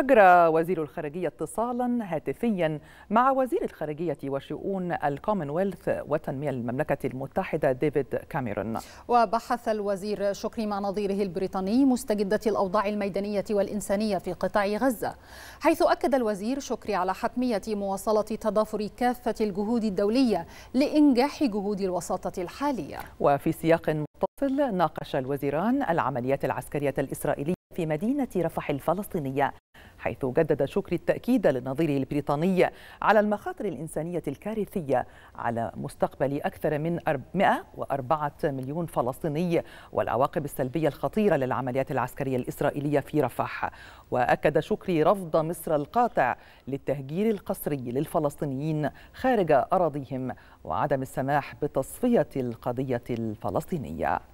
أجرى وزير الخارجية اتصالا هاتفيا مع وزير الخارجية وشؤون الكومنولث وتنمية المملكة المتحدة ديفيد كاميرون وبحث الوزير شكري مع نظيره البريطاني مستجدة الأوضاع الميدانية والإنسانية في قطاع غزة حيث أكد الوزير شكري على حتمية مواصلة تضافر كافة الجهود الدولية لإنجاح جهود الوساطة الحالية وفي سياق متصل ناقش الوزيران العمليات العسكرية الإسرائيلية في مدينة رفح الفلسطينية حيث جدد شكري التأكيد للنظير البريطاني على المخاطر الإنسانية الكارثية على مستقبل أكثر من 104 مليون فلسطيني والعواقب السلبية الخطيرة للعمليات العسكرية الإسرائيلية في رفح وأكد شكري رفض مصر القاطع للتهجير القسري للفلسطينيين خارج أراضيهم وعدم السماح بتصفية القضية الفلسطينية